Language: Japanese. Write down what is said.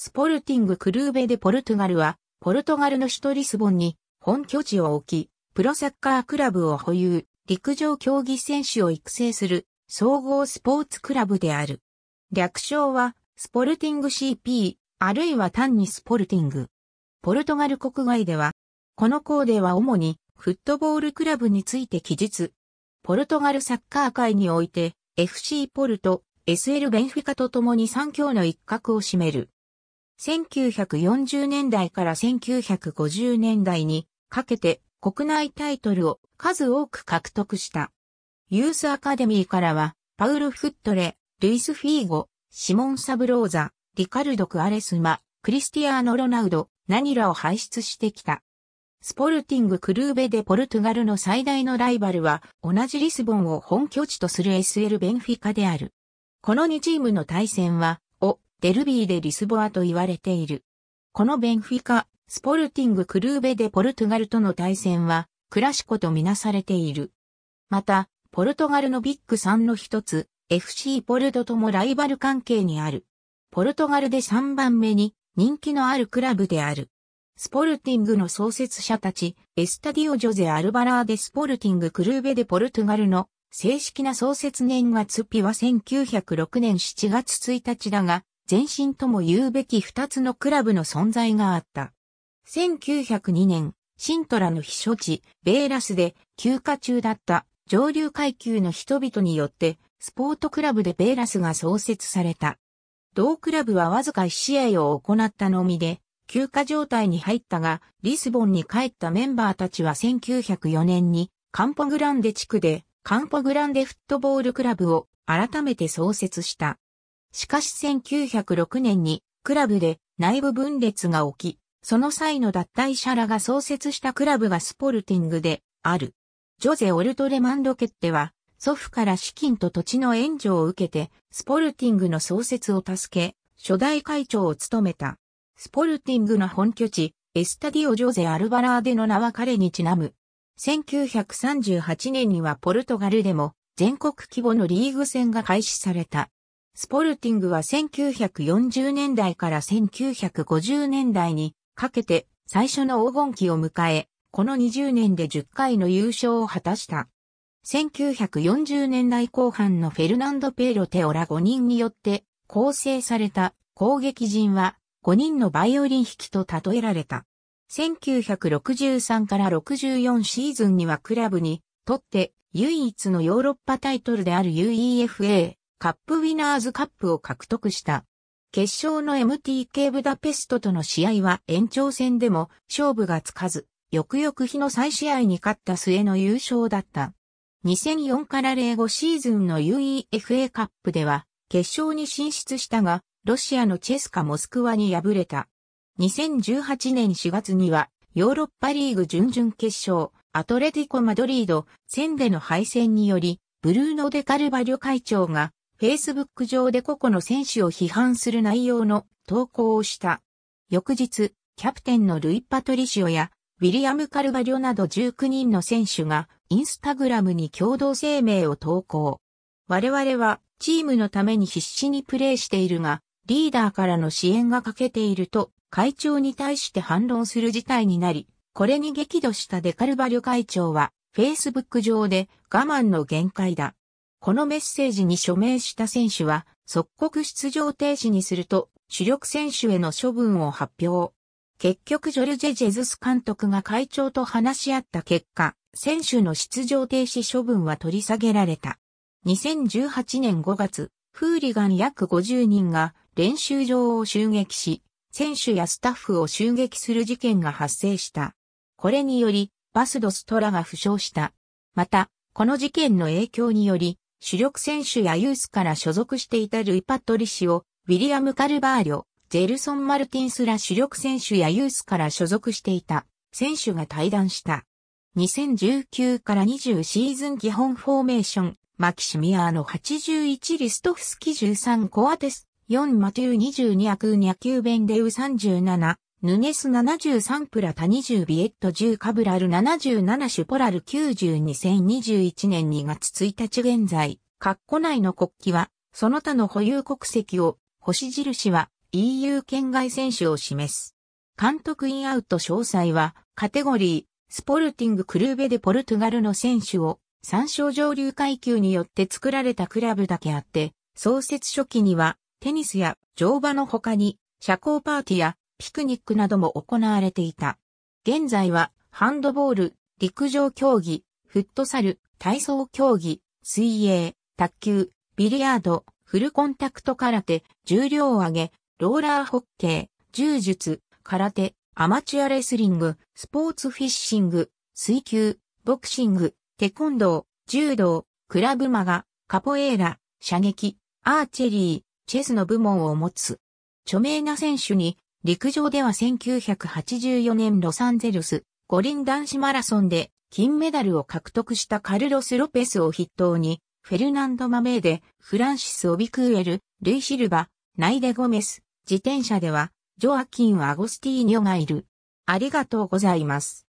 スポルティングクルーベでポルトガルは、ポルトガルの首都リスボンに本拠地を置き、プロサッカークラブを保有、陸上競技選手を育成する総合スポーツクラブである。略称は、スポルティング CP、あるいは単にスポルティング。ポルトガル国外では、この校では主にフットボールクラブについて記述。ポルトガルサッカー界において、FC ポルト、SL ベンフィカと共に三強の一角を占める。1940年代から1950年代にかけて国内タイトルを数多く獲得した。ユースアカデミーからは、パウル・フットレ、ルイス・フィーゴ、シモン・サブローザ、リカルド・クアレスマ、クリスティアーノ・ロナウド、ナニラを輩出してきた。スポルティング・クルーベでポルトガルの最大のライバルは、同じリスボンを本拠地とする SL ベンフィカである。この2チームの対戦は、デルビーでリスボアと言われている。このベンフィカ、スポルティングクルーベでポルトガルとの対戦は、クラシコとみなされている。また、ポルトガルのビッグ3の一つ、FC ポルトともライバル関係にある。ポルトガルで3番目に人気のあるクラブである。スポルティングの創設者たち、エスタディオ・ジョゼ・アルバラーデ・スポルティング・クルーベ・でポルトガルの正式な創設年月日は1906年7月1日だが、前身とも言うべき二つのクラブの存在があった。1902年、シントラの避暑地、ベーラスで休暇中だった上流階級の人々によって、スポートクラブでベーラスが創設された。同クラブはわずか1試合を行ったのみで、休暇状態に入ったが、リスボンに帰ったメンバーたちは1904年に、カンポグランデ地区で、カンポグランデフットボールクラブを改めて創設した。しかし1906年にクラブで内部分裂が起き、その際の脱退者らが創設したクラブがスポルティングである。ジョゼ・オルトレマンド・ケッテは、祖父から資金と土地の援助を受けて、スポルティングの創設を助け、初代会長を務めた。スポルティングの本拠地、エスタディオ・ジョゼ・アルバラーデの名は彼にちなむ。1938年にはポルトガルでも全国規模のリーグ戦が開始された。スポルティングは1940年代から1950年代にかけて最初の黄金期を迎え、この20年で10回の優勝を果たした。1940年代後半のフェルナンド・ペーロ・テオラ5人によって構成された攻撃陣は5人のバイオリン弾きと例えられた。1963から64シーズンにはクラブにとって唯一のヨーロッパタイトルである UEFA カップウィナーズカップを獲得した。決勝の MTK ブダペストとの試合は延長戦でも勝負がつかず、翌々日の再試合に勝った末の優勝だった。2004から05シーズンの UEFA カップでは決勝に進出したが、ロシアのチェスカモスクワに敗れた。2018年4月にはヨーロッパリーグ準々決勝、アトレティコ・マドリード、戦での敗戦により、ブルーノ・デ・カルバ旅会長が Facebook 上で個々の選手を批判する内容の投稿をした。翌日、キャプテンのルイ・パトリシオやウィリアム・カルバリョなど19人の選手がインスタグラムに共同声明を投稿。我々はチームのために必死にプレーしているが、リーダーからの支援が欠けていると会長に対して反論する事態になり、これに激怒したデカルバリョ会長は、Facebook 上で我慢の限界だ。このメッセージに署名した選手は、即刻出場停止にすると、主力選手への処分を発表。結局ジョルジェ・ジェズス監督が会長と話し合った結果、選手の出場停止処分は取り下げられた。2018年5月、フーリガン約50人が練習場を襲撃し、選手やスタッフを襲撃する事件が発生した。これにより、バスドストラが負傷した。また、この事件の影響により、主力選手やユースから所属していたルイ・パットリシオ、ウィリアム・カルバーリョ、ジェルソン・マルティンスら主力選手やユースから所属していた選手が対談した。2019から20シーズン基本フォーメーション、マキシミアーの81リストフスキ13コアテス、4マテュー22アクーニャキューベンデウ37、ヌネス73プラタ20ビエット10カブラル77シュポラル90 2021年2月1日現在、カッコ内の国旗は、その他の保有国籍を、星印は EU 県外選手を示す。監督インアウト詳細は、カテゴリー、スポルティングクルーベでポルトガルの選手を、参照上流階級によって作られたクラブだけあって、創設初期には、テニスや乗馬の他に、社交パーティーやピクニックなども行われていた。現在は、ハンドボール、陸上競技、フットサル、体操競技、水泳、卓球、ビリヤード、フルコンタクト空手、重量上げ、ローラーホッケー、柔術、空手、アマチュアレスリング、スポーツフィッシング、水球、ボクシング、テコンドー、柔道、クラブマガ、カポエーラ、射撃、アーチェリー、チェスの部門を持つ。著名な選手に陸上では1984年ロサンゼルス五輪男子マラソンで金メダルを獲得したカルロス・ロペスを筆頭に、フェルナンド・マメーデ、フランシス・オビクーエル、ルイ・シルバ、ナイデ・ゴメス、自転車では、ジョアキン・アゴスティーニョがいる。ありがとうございます。